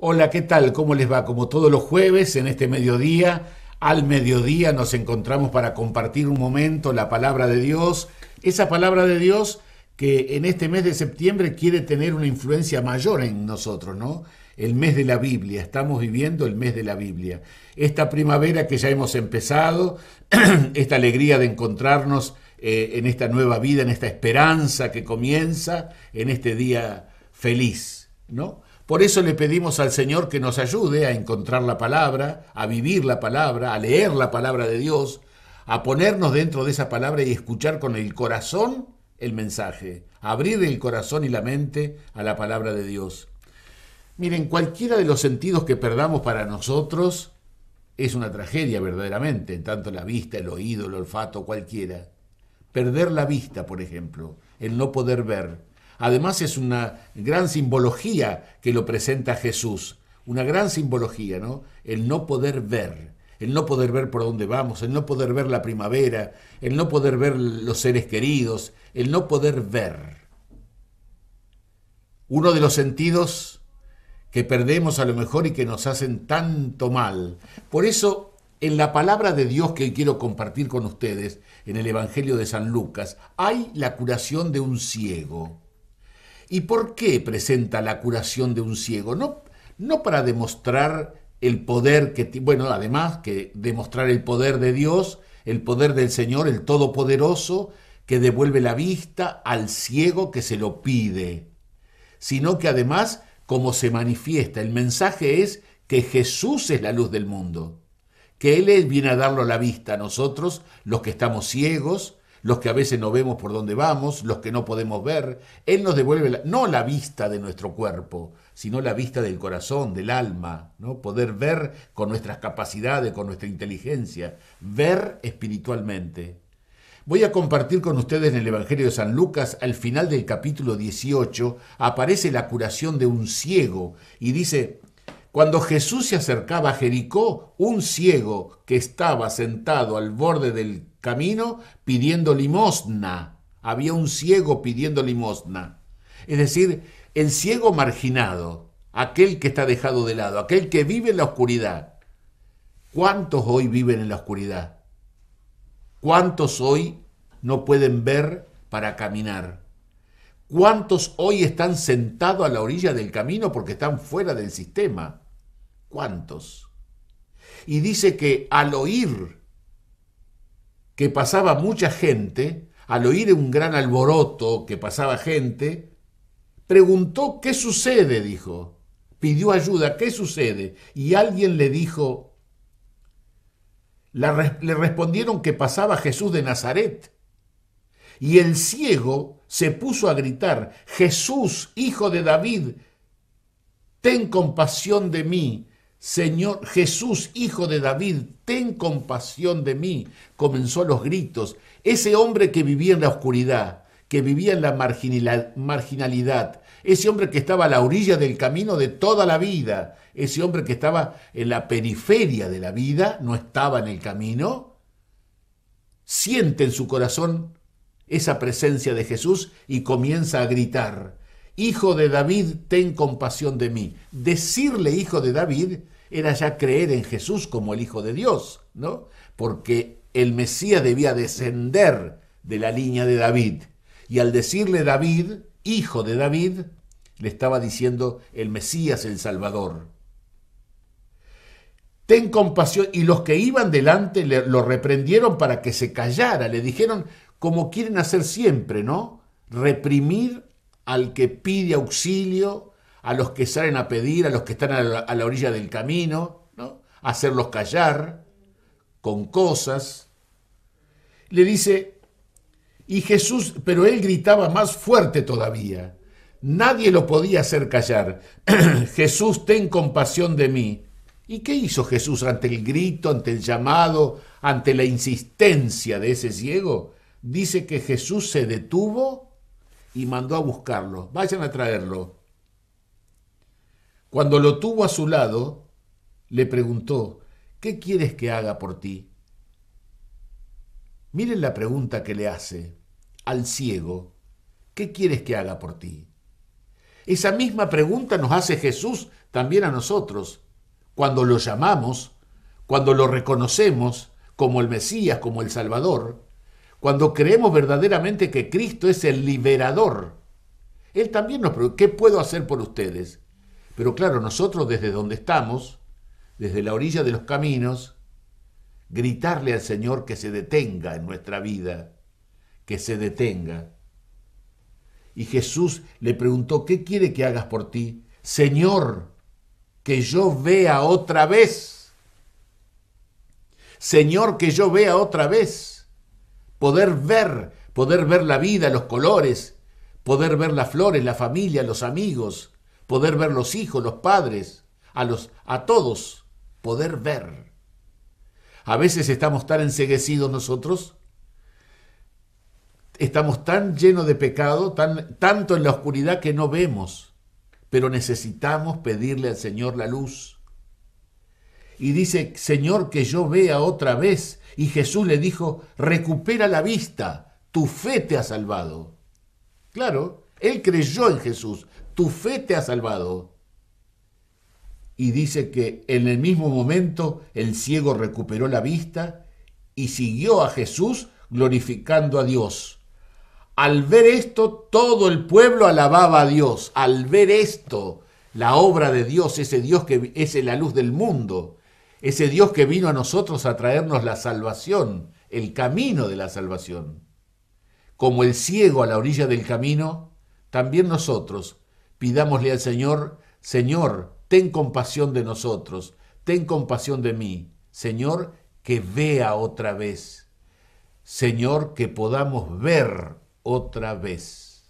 Hola, ¿qué tal? ¿Cómo les va? Como todos los jueves, en este mediodía, al mediodía nos encontramos para compartir un momento la palabra de Dios, esa palabra de Dios que en este mes de septiembre quiere tener una influencia mayor en nosotros, ¿no? El mes de la Biblia, estamos viviendo el mes de la Biblia. Esta primavera que ya hemos empezado, esta alegría de encontrarnos eh, en esta nueva vida, en esta esperanza que comienza, en este día feliz, ¿no? Por eso le pedimos al Señor que nos ayude a encontrar la palabra, a vivir la palabra, a leer la palabra de Dios, a ponernos dentro de esa palabra y escuchar con el corazón el mensaje, abrir el corazón y la mente a la palabra de Dios. Miren, cualquiera de los sentidos que perdamos para nosotros es una tragedia verdaderamente, en tanto la vista, el oído, el olfato, cualquiera. Perder la vista, por ejemplo, el no poder ver, Además es una gran simbología que lo presenta Jesús, una gran simbología, ¿no? El no poder ver, el no poder ver por dónde vamos, el no poder ver la primavera, el no poder ver los seres queridos, el no poder ver. Uno de los sentidos que perdemos a lo mejor y que nos hacen tanto mal. Por eso, en la palabra de Dios que quiero compartir con ustedes, en el Evangelio de San Lucas, hay la curación de un ciego. ¿Y por qué presenta la curación de un ciego? No, no para demostrar el poder que, bueno, además que demostrar el poder de Dios, el poder del Señor, el Todopoderoso, que devuelve la vista al ciego que se lo pide, sino que además, como se manifiesta, el mensaje es que Jesús es la luz del mundo, que Él viene a darlo la vista a nosotros, los que estamos ciegos, los que a veces no vemos por dónde vamos, los que no podemos ver. Él nos devuelve no la vista de nuestro cuerpo, sino la vista del corazón, del alma, ¿no? Poder ver con nuestras capacidades, con nuestra inteligencia, ver espiritualmente. Voy a compartir con ustedes en el Evangelio de San Lucas, al final del capítulo 18, aparece la curación de un ciego y dice, cuando Jesús se acercaba a Jericó, un ciego que estaba sentado al borde del camino pidiendo limosna. Había un ciego pidiendo limosna. Es decir, el ciego marginado, aquel que está dejado de lado, aquel que vive en la oscuridad. ¿Cuántos hoy viven en la oscuridad? ¿Cuántos hoy no pueden ver para caminar? ¿Cuántos hoy están sentados a la orilla del camino porque están fuera del sistema? ¿Cuántos? Y dice que al oír que pasaba mucha gente, al oír un gran alboroto que pasaba gente, preguntó, ¿qué sucede? dijo. Pidió ayuda, ¿qué sucede? Y alguien le dijo, le respondieron que pasaba Jesús de Nazaret. Y el ciego se puso a gritar, Jesús, hijo de David, ten compasión de mí. Señor Jesús, hijo de David, ten compasión de mí, comenzó los gritos. Ese hombre que vivía en la oscuridad, que vivía en la marginalidad, ese hombre que estaba a la orilla del camino de toda la vida, ese hombre que estaba en la periferia de la vida, no estaba en el camino, siente en su corazón esa presencia de Jesús y comienza a gritar, Hijo de David, ten compasión de mí. Decirle hijo de David era ya creer en Jesús como el Hijo de Dios, ¿no? Porque el Mesías debía descender de la línea de David. Y al decirle David, hijo de David, le estaba diciendo el Mesías, el Salvador. Ten compasión. Y los que iban delante lo reprendieron para que se callara. Le dijeron, como quieren hacer siempre, ¿no? Reprimir al que pide auxilio, a los que salen a pedir, a los que están a la, orilla del camino, ¿no? hacerlos callar con cosas. Le dice, y Jesús, pero él gritaba más fuerte todavía. Nadie lo podía hacer callar. Jesús, ten compasión de mí. ¿Y qué hizo Jesús ante el grito, ante el llamado, ante la insistencia de ese ciego? Dice que Jesús se detuvo y mandó a buscarlo. Vayan a traerlo. Cuando lo tuvo a su lado, le preguntó, ¿qué quieres que haga por ti? Miren la pregunta que le hace al ciego, ¿qué quieres que haga por ti? Esa misma pregunta nos hace Jesús también a nosotros, cuando lo llamamos, cuando lo reconocemos como el Mesías, como el Salvador. Cuando creemos verdaderamente que Cristo es el liberador, Él también nos pregunta, ¿qué puedo hacer por ustedes? Pero claro, nosotros desde donde estamos, desde la orilla de los caminos, gritarle al Señor que se detenga en nuestra vida, que se detenga. Y Jesús le preguntó, ¿qué quiere que hagas por ti? Señor, que yo vea otra vez. Señor, que yo vea otra vez poder ver, poder ver la vida, los colores, poder ver las flores, la familia, los amigos, poder ver los hijos, los padres, a los a todos, poder ver. A veces estamos tan enseguecidos nosotros, estamos tan llenos de pecado, tan, tanto en la oscuridad que no vemos, pero necesitamos pedirle al Señor la luz. Y dice, Señor, que yo vea otra vez y Jesús le dijo, recupera la vista, tu fe te ha salvado. Claro, él creyó en Jesús, tu fe te ha salvado. Y dice que en el mismo momento el ciego recuperó la vista y siguió a Jesús glorificando a Dios. Al ver esto, todo el pueblo alababa a Dios. Al ver esto, la obra de Dios, ese Dios que es la luz del mundo, ese Dios que vino a nosotros a traernos la salvación, el camino de la salvación. Como el ciego a la orilla del camino, también nosotros pidámosle al Señor, Señor, ten compasión de nosotros, ten compasión de mí, Señor, que vea otra vez, Señor, que podamos ver otra vez.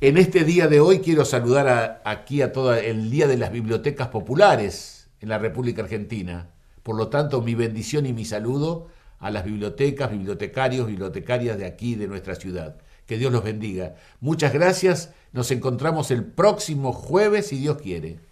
En este día de hoy quiero saludar aquí a todo el Día de las Bibliotecas Populares, en la República Argentina. Por lo tanto, mi bendición y mi saludo a las bibliotecas, bibliotecarios, bibliotecarias de aquí, de nuestra ciudad. Que Dios los bendiga. Muchas gracias. Nos encontramos el próximo jueves, si Dios quiere.